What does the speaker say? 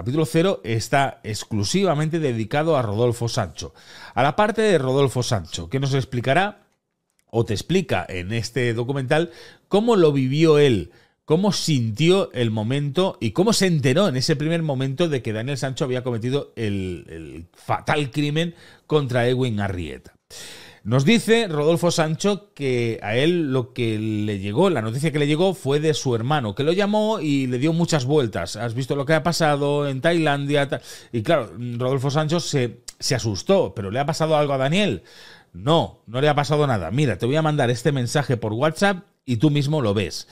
capítulo 0 está exclusivamente dedicado a Rodolfo Sancho, a la parte de Rodolfo Sancho, que nos explicará o te explica en este documental cómo lo vivió él, cómo sintió el momento y cómo se enteró en ese primer momento de que Daniel Sancho había cometido el, el fatal crimen contra Edwin Arrieta. Nos dice Rodolfo Sancho que a él lo que le llegó, la noticia que le llegó fue de su hermano, que lo llamó y le dio muchas vueltas. Has visto lo que ha pasado en Tailandia. Y claro, Rodolfo Sancho se, se asustó, pero ¿le ha pasado algo a Daniel? No, no le ha pasado nada. Mira, te voy a mandar este mensaje por WhatsApp y tú mismo lo ves.